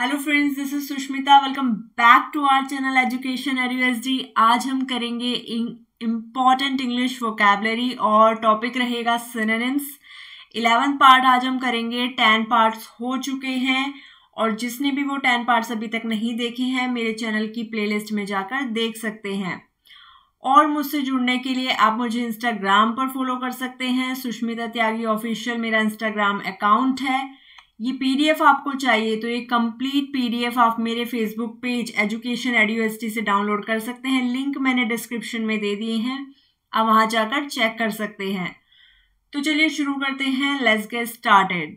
hello friends this is Sushmita welcome back to our channel education D आज हम करेंगे important English vocabulary और topic रहेगा सिनेनिम्स इलेवन पार्ट आज हम करेंगे टेन पार्ट्स हो चुके हैं और जिसने भी वो टेन पार्ट्स अभी तक नहीं देखे हैं मेरे चैनल की प्लेलिस्ट में जाकर देख सकते हैं और मुझसे जुड़ने के लिए आप मुझे इंस्टाग्राम पर फॉलो कर सकते हैं सुष्मिता त्यागी ऑफिशियल मेरा इंस्टाग्राम अकाउंट है ये पीडीएफ आपको चाहिए तो ये कंप्लीट पीडीएफ आप मेरे फेसबुक पेज एजुकेशन एडयूएसटी से डाउनलोड कर सकते हैं लिंक मैंने डिस्क्रिप्शन में दे दिए हैं आप वहां जाकर चेक कर सकते हैं तो चलिए शुरू करते हैं let's get started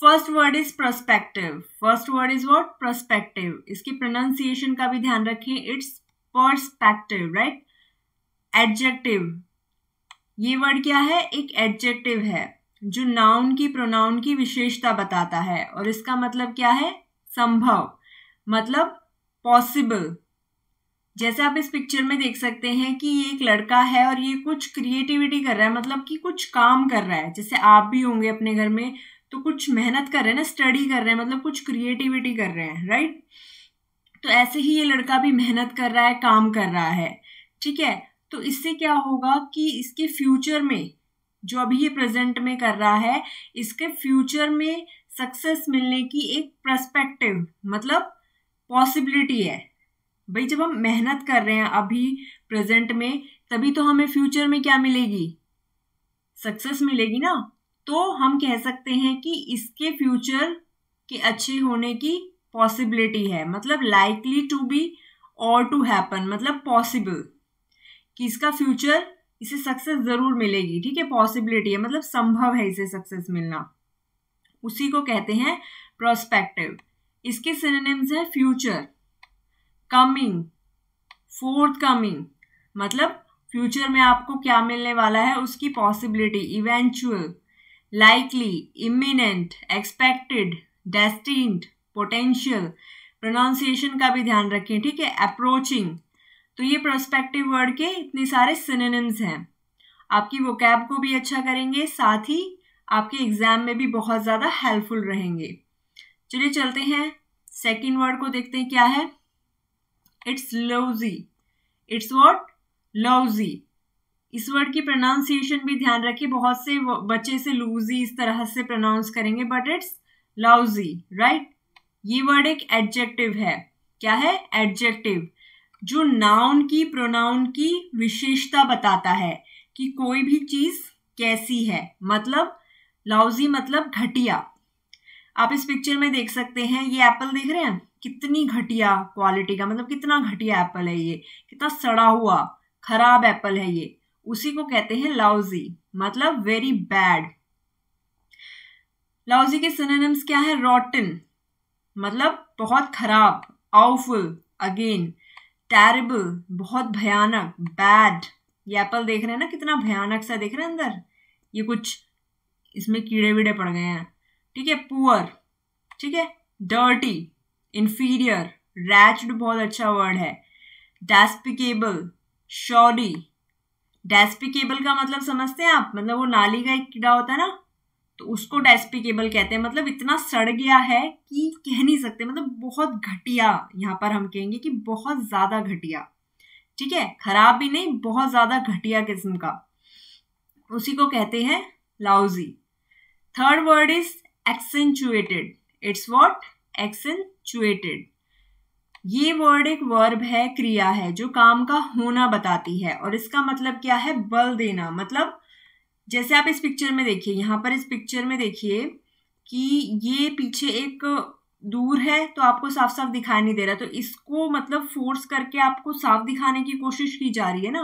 first word is prospective first word is what prospective इसकी प्रोनाउंसिएशन का भी ध्यान रखें इट्स परस्पेक्टिव राइट एडजेक्टिव ये वर्ड क्या है एक एडजेक्टिव है जो नाउन की प्रोनाउन की विशेषता बताता है और इसका मतलब क्या है संभव मतलब पॉसिबल जैसे आप इस पिक्चर में देख सकते हैं कि ये एक लड़का है और ये कुछ क्रिएटिविटी कर रहा है मतलब कि कुछ काम कर रहा है जैसे आप भी होंगे अपने घर में तो कुछ मेहनत कर रहे हैं ना स्टडी कर रहे हैं मतलब कुछ क्रिएटिविटी कर रहे हैं राइट तो ऐसे ही ये लड़का भी मेहनत कर रहा है काम कर रहा है ठीक है तो इससे क्या होगा कि इसके फ्यूचर में जो अभी ये प्रेजेंट में कर रहा है इसके फ्यूचर में सक्सेस मिलने की एक प्रस्पेक्टिव मतलब पॉसिबिलिटी है भाई जब हम मेहनत कर रहे हैं अभी प्रेजेंट में तभी तो हमें फ्यूचर में क्या मिलेगी सक्सेस मिलेगी ना तो हम कह सकते हैं कि इसके फ्यूचर के अच्छे होने की पॉसिबिलिटी है मतलब लाइकली टू बी और टू हैपन मतलब पॉसिबल कि इसका फ्यूचर इसे सक्सेस ज़रूर मिलेगी ठीक है पॉसिबिलिटी है मतलब संभव है इसे सक्सेस मिलना उसी को कहते हैं प्रोस्पेक्टिव इसके सिनेम्स हैं फ्यूचर कमिंग फोर्थ कमिंग मतलब फ्यूचर में आपको क्या मिलने वाला है उसकी possibility eventual likely imminent expected destined potential pronunciation का भी ध्यान रखें ठीक है अप्रोचिंग तो ये प्रोस्पेक्टिव वर्ड के इतने सारे सिनेनिम्स हैं आपकी वो कैब को भी अच्छा करेंगे साथ ही आपके एग्ज़ाम में भी बहुत ज़्यादा हेल्पफुल रहेंगे चलिए चलते हैं सेकेंड वर्ड को देखते हैं क्या है it's lousy it's what lousy इस वर्ड की प्रोनाउंसिएशन भी ध्यान रखिए बहुत से बच्चे से लूजी इस तरह से प्रोनाउंस करेंगे बट इट्स लाउजी राइट ये वर्ड एक एडजेक्टिव है क्या है एडजेक्टिव जो नाउन की प्रोनाउन की विशेषता बताता है कि कोई भी चीज़ कैसी है मतलब लाउजी मतलब घटिया आप इस पिक्चर में देख सकते हैं ये एप्पल देख रहे हैं कितनी घटिया क्वालिटी का मतलब कितना घटिया एप्पल है ये कितना सड़ा हुआ खराब एप्पल है ये उसी को कहते हैं लाउजी मतलब वेरी बैड लाउजी के सिनेम्स क्या है रॉटन मतलब बहुत खराब आउफुल अगेन टेरिबल बहुत भयानक बैड ये एप्पल देख रहे हैं ना कितना भयानक सा देख रहे हैं अंदर ये कुछ इसमें कीड़े वीड़े पड़ गए हैं ठीक है पुअर ठीक है डर्टी इन्फीरियर रैच्ड बहुत अच्छा वर्ड है डेस्पिकेबल शॉडी डेस्पिकेबल का मतलब समझते हैं आप मतलब वो नाली का एक कीड़ा होता है ना तो उसको डेस्पिकेबल कहते हैं मतलब इतना सड़ गया है कि कह नहीं सकते मतलब बहुत घटिया यहाँ पर हम कहेंगे कि बहुत ज़्यादा घटिया ठीक है खराब भी नहीं बहुत ज़्यादा घटिया किस्म का उसी को कहते हैं lousy third word is accentuated it's what accentuated ये वर्ड एक वर्ब है क्रिया है जो काम का होना बताती है और इसका मतलब क्या है बल देना मतलब जैसे आप इस पिक्चर में देखिए यहाँ पर इस पिक्चर में देखिए कि ये पीछे एक दूर है तो आपको साफ साफ दिखाई नहीं दे रहा तो इसको मतलब फोर्स करके आपको साफ दिखाने की कोशिश की जा रही है ना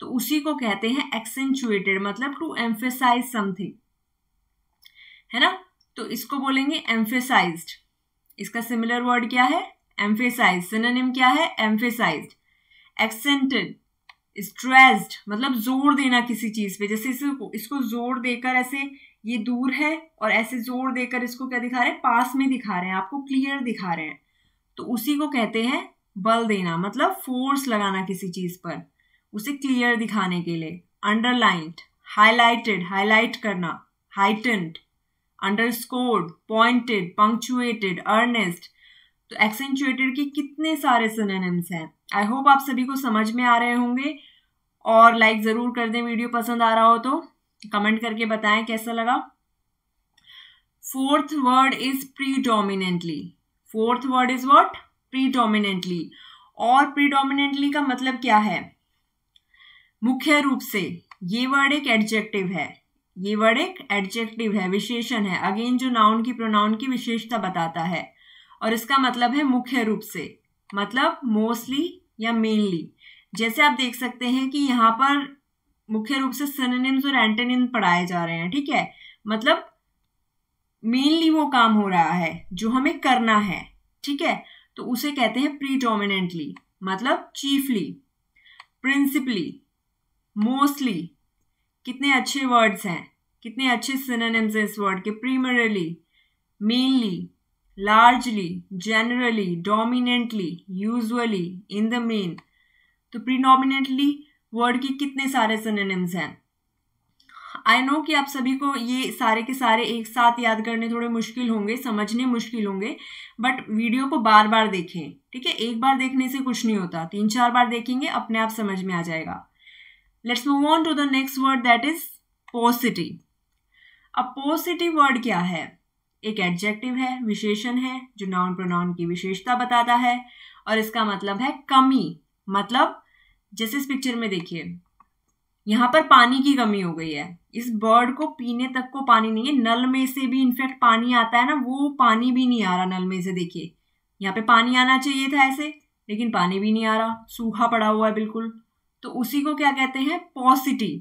तो उसी को कहते हैं एक्सेंचुएटेड मतलब टू एम्फेसाइज समथिंग है ना तो इसको बोलेंगे एम्फेसाइज इसका सिमिलर वर्ड क्या है एम्फेसाइज सिनोनिम क्या है एम्फेसाइज एक्सेंटेड स्ट्रेस्ड मतलब जोर देना किसी चीज़ पे जैसे इसको इसको जोर देकर ऐसे ये दूर है और ऐसे जोर देकर इसको क्या दिखा रहे हैं पास में दिखा रहे हैं आपको क्लियर दिखा रहे हैं तो उसी को कहते हैं बल देना मतलब फोर्स लगाना किसी चीज़ पर उसे क्लियर दिखाने के लिए अंडरलाइंट हाईलाइटेड हाईलाइट करना heightened underscored pointed punctuated earnest तो एक्सेंचुएटेड के कितने सारे सिनेम्स हैं आई होप आप सभी को समझ में आ रहे होंगे और लाइक ज़रूर कर दें वीडियो पसंद आ रहा हो तो कमेंट करके बताएं कैसा लगा fourth word is predominantly fourth word is what predominantly और प्रीडोमिनेंटली का मतलब क्या है मुख्य रूप से ये वर्ड एक एडजेक्टिव है ये वर्ड एक एडजेक्टिव है विशेषण है अगेन जो नाउन की प्रोनाउन की विशेषता बताता है और इसका मतलब है मुख्य रूप से मतलब मोस्टली या मेनली जैसे आप देख सकते हैं कि यहाँ पर मुख्य रूप से सिनोनिम्स और एंटेनिम पढ़ाए जा रहे हैं ठीक है मतलब मेनली वो काम हो रहा है जो हमें करना है ठीक है तो उसे कहते हैं प्रीडोमिनेंटली मतलब चीफली प्रिंसिपली मोस्टली कितने अच्छे वर्ड्स हैं कितने अच्छे सिनोनिम्स हैं इस वर्ड के primarily mainly largely generally dominantly usually in the main तो प्रीडोमिनेंटली वर्ड के कितने सारे सिनेनिम्स हैं आई नो कि आप सभी को ये सारे के सारे एक साथ याद करने थोड़े मुश्किल होंगे समझने मुश्किल होंगे बट वीडियो को बार बार देखें ठीक है एक बार देखने से कुछ नहीं होता तीन चार बार देखेंगे अपने आप समझ में आ जाएगा let's move on to the next word that is paucity अब पॉजिटिव वर्ड क्या है एक एडजेक्टिव है विशेषण है जो नाउन प्रोनाउन की विशेषता बताता है और इसका मतलब है कमी मतलब जैसे इस पिक्चर में देखिए यहाँ पर पानी की कमी हो गई है इस बर्ड को पीने तक को पानी नहीं है नल में से भी इनफेक्ट पानी आता है ना वो पानी भी नहीं आ रहा नल में से देखिए यहाँ पे पानी आना चाहिए था ऐसे लेकिन पानी भी नहीं आ रहा सूखा पड़ा हुआ है बिल्कुल तो उसी को क्या कहते हैं पॉसिटी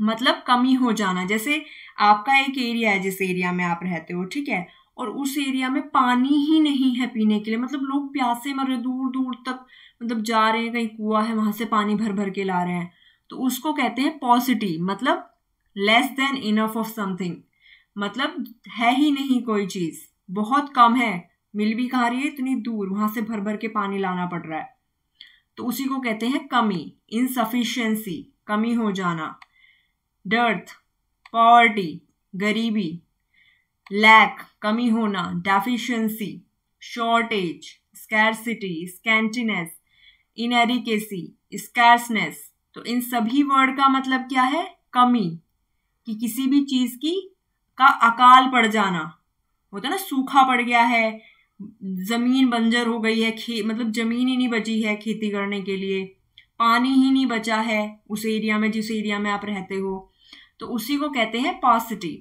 मतलब कमी हो जाना जैसे आपका एक एरिया है जिस एरिया में आप रहते हो ठीक है और उस एरिया में पानी ही नहीं है पीने के लिए मतलब लोग प्यासे मर रहे दूर दूर तक मतलब जा रहे हैं कहीं कुआ है वहां से पानी भर भर के ला रहे हैं तो उसको कहते हैं पॉजिटिव मतलब less than enough of something मतलब है ही नहीं कोई चीज़ बहुत कम है मिल भी खा रही है इतनी दूर वहां से भर भर के पानी लाना पड़ रहा है तो उसी को कहते हैं कमी इनसफिशियंसी कमी हो जाना डर्थ पॉवर्टी गरीबी लैक कमी होना deficiency shortage scarcity scantiness inadequacy scarceness तो इन सभी वर्ड का मतलब क्या है कमी कि किसी भी चीज़ की का अकाल पड़ जाना होता है ना सूखा पड़ गया है ज़मीन बंजर हो गई है खे मतलब ज़मीन ही नहीं बची है खेती करने के लिए पानी ही नहीं बचा है उस एरिया में जिस एरिया में आप रहते हो तो उसी को कहते हैं पॉसिटी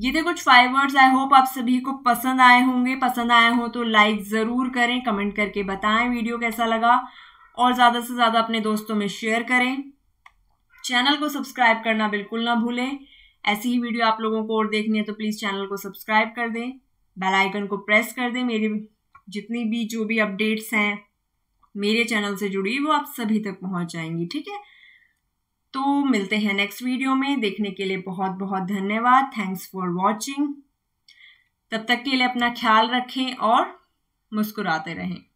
ये थे कुछ फाइव वर्ड्स आई होप आप सभी को पसंद आए होंगे पसंद आए हो तो लाइक ज़रूर करें कमेंट करके बताएं वीडियो कैसा लगा और ज़्यादा से ज़्यादा अपने दोस्तों में शेयर करें चैनल को सब्सक्राइब करना बिल्कुल ना भूलें ऐसी ही वीडियो आप लोगों को और देखनी है तो प्लीज़ चैनल को सब्सक्राइब कर दें बेल आइकन को प्रेस कर दें मेरी जितनी भी जो भी अपडेट्स हैं मेरे चैनल से जुड़ी वो आप सभी तक पहुंच जाएंगी ठीक है तो मिलते हैं नेक्स्ट वीडियो में देखने के लिए बहुत बहुत धन्यवाद थैंक्स फॉर वॉचिंग तब तक के लिए अपना ख्याल रखें और मुस्कुराते रहें